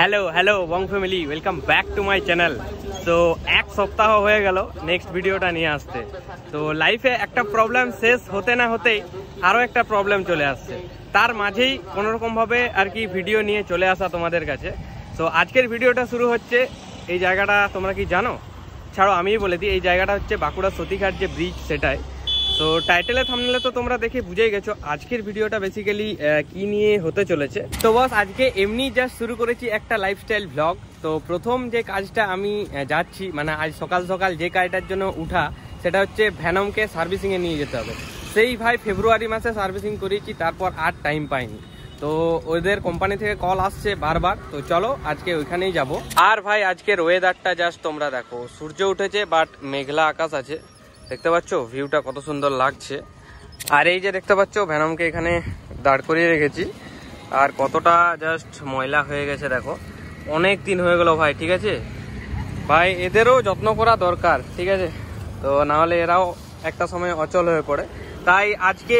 hello hello Bong family welcome back to my channel তো এক সপ্তাহ হয়ে গেল নেক্সট ভিডিওটা নিয়ে আসতে তো লাইফে একটা প্রবলেম শেষ হতে না হতেই আরও একটা প্রবলেম চলে আসছে তার মাঝেই কোনোরকমভাবে আর কি ভিডিও নিয়ে চলে আসা তোমাদের কাছে তো আজকের ভিডিওটা শুরু হচ্ছে এই জায়গাটা তোমরা কি জানো ছাড়ো আমিই বলে দিই এই জায়গাটা হচ্ছে বাঁকুড়া সতীঘাট যে ব্রিজ সেটায় তো টাইটেলে থামলে তো তোমরা দেখে বুঝেই গেছো আজকের ভিডিওটা বেসিক্যালি কি নিয়ে হতে চলেছে তো বস আজকে এমনি জাস্ট শুরু করেছি একটা লাইফস্টাইল ব্লগ তো প্রথম যে কাজটা আমি যাচ্ছি মানে আজ সকাল সকাল যে কাজটার জন্য উঠা সেটা হচ্ছে ভ্যানমকে সার্ভিসিংয়ে নিয়ে যেতে হবে সেই ভাই ফেব্রুয়ারি মাসে সার্ভিসিং করিয়েছি তারপর আর টাইম পাইনি তো ওদের কোম্পানি থেকে কল আসছে বারবার তো চলো আজকে ওইখানেই যাব আর ভাই আজকের ওয়েদারটা জাস্ট তোমরা দেখো সূর্য উঠেছে বাট মেঘলা আকাশ আছে দেখতে পাচ্ছ ভিউটা কত সুন্দর লাগছে আর এই যে দেখতে পাচ্ছ ভ্যানমকে এখানে দাঁড় করিয়ে রেখেছি আর কতটা জাস্ট ময়লা হয়ে গেছে দেখো অনেক দিন হয়ে গেল ভাই ঠিক আছে ভাই এদেরও যত্ন করা দরকার ঠিক আছে তো নাহলে এরাও একটা সময় অচল হয়ে পড়ে তাই আজকে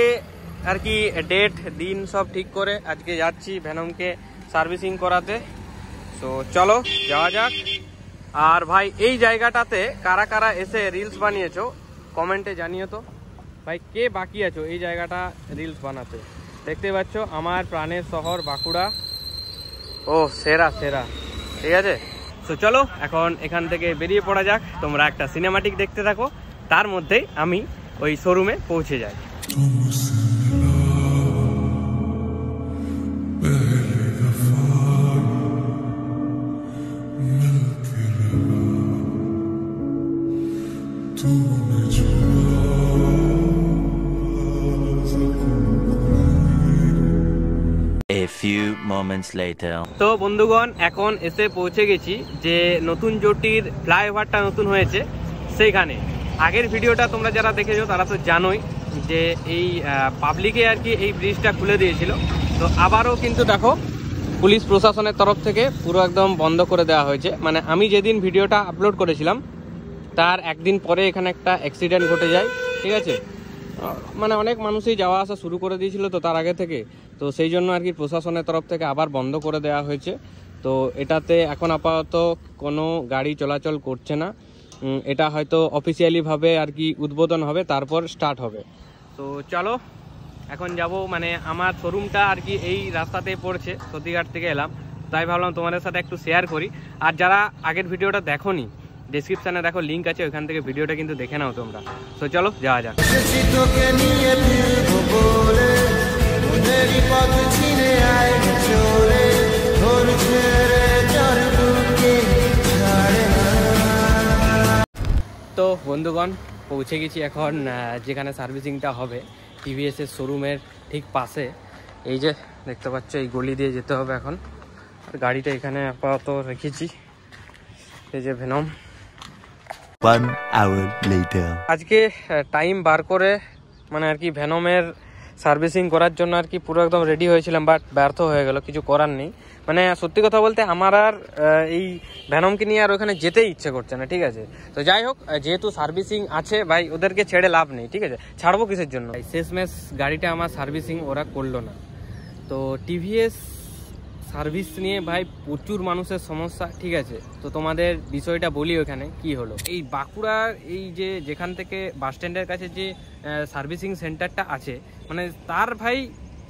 আর কি ডেট দিন সব ঠিক করে আজকে যাচ্ছি ভ্যানমকে সার্ভিসিং করাতে তো চলো যাওয়া যাক আর ভাই এই জায়গাটাতে কারা কারা এসে রিলস বানিয়েছো কমেন্টে জানিও তো ভাই কে বাকি আছো এই জায়গাটা রিলস বানাতে দেখতে পাচ্ছ আমার প্রাণের শহর বাঁকুড়া ও সেরা সেরা ঠিক আছে তো চলো এখন এখান থেকে বেরিয়ে পড়া যাক তোমরা একটা সিনেমাটিক দেখতে থাকো তার মধ্যেই আমি ওই শোরুমে পৌঁছে যাই moments later তো বন্ধুগণ এখন এসে পৌঁছে গেছি যে নতুন জোটির ফ্লাইওভারটা নতুন হয়েছে সেইখানে আগের ভিডিওটা তোমরা যারা দেখেছো তারা তো জানোই যে এই পাবলিকে আর কি এই ব্রিজটা খুলে দিয়েছিল তো আবারও কিন্তু দেখো পুলিশ প্রশাসনের তরফ থেকে পুরো একদম বন্ধ করে দেওয়া হয়েছে মানে আমি যেদিন ভিডিওটা আপলোড করেছিলাম তার একদিন পরে এখানে একটা অ্যাক্সিডেন্ট ঘটে যায় ঠিক আছে মানে অনেক মানুষই যাওয়া আসা শুরু করে দিয়েছিল তো তার আগে থেকে তো সেই জন্য আর কি প্রশাসনের তরফ থেকে আবার বন্ধ করে দেওয়া হয়েছে তো এটাতে এখন আপাতত কোনো গাড়ি চলাচল করছে না এটা হয়তো অফিসিয়ালিভাবে আর কি উদ্বোধন হবে তারপর স্টার্ট হবে তো চলো এখন যাব মানে আমার শোরুমটা আর কি এই রাস্তাতেই পড়ছে সতীঘাট থেকে এলাম তাই ভাবলাম তোমাদের সাথে একটু শেয়ার করি আর যারা আগের ভিডিওটা দেখো নি ডিসক্রিপশানে দেখো লিঙ্ক আছে ওইখান থেকে ভিডিওটা কিন্তু দেখে নাও তোমরা তো চলো যাওয়া যাক তো বন্ধুগণ পৌঁছে গেছি এখন যেখানে সার্ভিসিংটা হবে টিভিএসের শোরুমের ঠিক পাশে এই যে দেখতে পাচ্ছ এই গলি দিয়ে যেতে হবে এখন গাড়িটা এখানে আপাতত রেখেছি এই যে ভেনম আজকে টাইম বার করে মানে আর কি ভেনমের সার্ভিসিং করার জন্য আর কি পুরো একদম রেডি হয়েছিলাম বাট ব্যর্থ হয়ে গেল কিছু করার নেই মানে সত্যি কথা বলতে আমার আর এই ভ্যানমকে নিয়ে আর ওখানে যেতেই ইচ্ছে করছে না ঠিক আছে তো যাই হোক যেহেতু সার্ভিসিং আছে ভাই ওদেরকে ছেড়ে লাভ নেই ঠিক আছে ছাড়বো কিসের জন্য শেষমেশ গাড়িটা আমার সার্ভিসিং ওরা করলো না তো টিভিএস সার্ভিস নিয়ে ভাই প্রচুর মানুষের সমস্যা ঠিক আছে তো তোমাদের বিষয়টা বলি ওখানে কি হলো এই বাঁকুড়ার এই যে যেখান থেকে বাস স্ট্যান্ডের কাছে যে সার্ভিসিং সেন্টারটা আছে মানে তার ভাই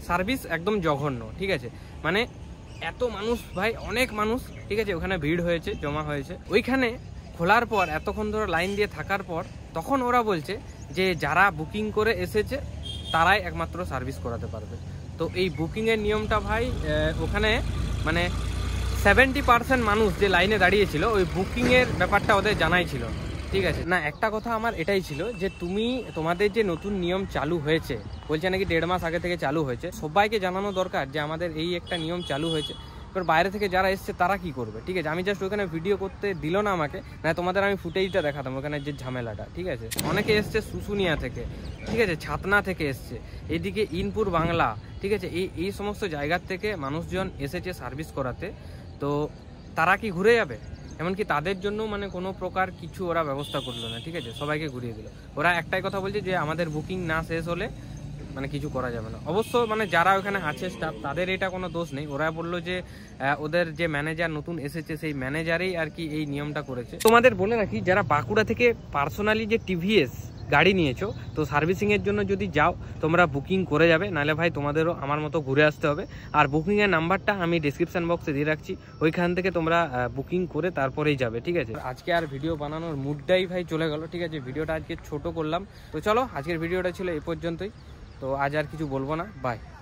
সার্ভিস একদম জঘন্য ঠিক আছে মানে এত মানুষ ভাই অনেক মানুষ ঠিক আছে ওখানে ভিড় হয়েছে জমা হয়েছে ওইখানে খোলার পর এতক্ষণ ধরে লাইন দিয়ে থাকার পর তখন ওরা বলছে যে যারা বুকিং করে এসেছে তারাই একমাত্র সার্ভিস করাতে পারবে তো এই বুকিংয়ের নিয়মটা ভাই ওখানে মানে সেভেন্টি পার্সেন্ট মানুষ যে লাইনে দাঁড়িয়েছিল ওই বুকিংয়ের ব্যাপারটা ওদের জানাই ছিল না ঠিক আছে না একটা কথা আমার এটাই ছিল যে তুমি তোমাদের যে নতুন নিয়ম চালু হয়েছে বলছে নাকি দেড় মাস আগে থেকে চালু হয়েছে সবাইকে জানানো দরকার যে আমাদের এই একটা নিয়ম চালু হয়েছে এবার বাইরে থেকে যারা এসছে তারা কি করবে ঠিক আছে আমি জাস্ট ওখানে ভিডিও করতে দিল না আমাকে না তোমাদের আমি ফুটেজটা দেখাতাম ওখানে যে ঝামেলাটা ঠিক আছে অনেকে এসছে শুশুনিয়া থেকে ঠিক আছে ছাতনা থেকে এসছে এদিকে ইনপুর বাংলা ঠিক আছে এই এই সমস্ত জায়গার থেকে মানুষজন এসেছে সার্ভিস করাতে তো তারা কি ঘুরে যাবে এমনকি তাদের জন্য মানে কোনো প্রকার কিছু ওরা ব্যবস্থা করলো না ঠিক আছে সবাইকে ঘুরিয়ে দিল ওরা একটাই কথা বলছে যে আমাদের বুকিং না শেষ হলে মানে কিছু করা যাবে না অবশ্য মানে যারা ওখানে আছে স্টাফ তাদের এটা কোনো দোষ নেই ওরা বললো যে ওদের যে ম্যানেজার নতুন এসেছে সেই ম্যানেজারেই আর কি এই নিয়মটা করেছে তোমাদের বলে রাখি যারা বাঁকুড়া থেকে পার্সোনালি যে টিভিএস গাড়ি নিয়েছো তো সার্ভিসিংয়ের জন্য যদি যাও তোমরা বুকিং করে যাবে নাহলে ভাই তোমাদেরও আমার মতো ঘুরে আসতে হবে আর বুকিংয়ের নাম্বারটা আমি ডিসক্রিপশান বক্সে দিয়ে রাখছি ওইখান থেকে তোমরা বুকিং করে তারপরেই যাবে ঠিক আছে আজকে আর ভিডিও বানানোর মুডটাই ভাই চলে গেল ঠিক আছে ভিডিওটা আজকে ছোট করলাম তো চলো আজকের ভিডিওটা ছিল এই পর্যন্তই তো আজ আর কিছু বলবো না বাই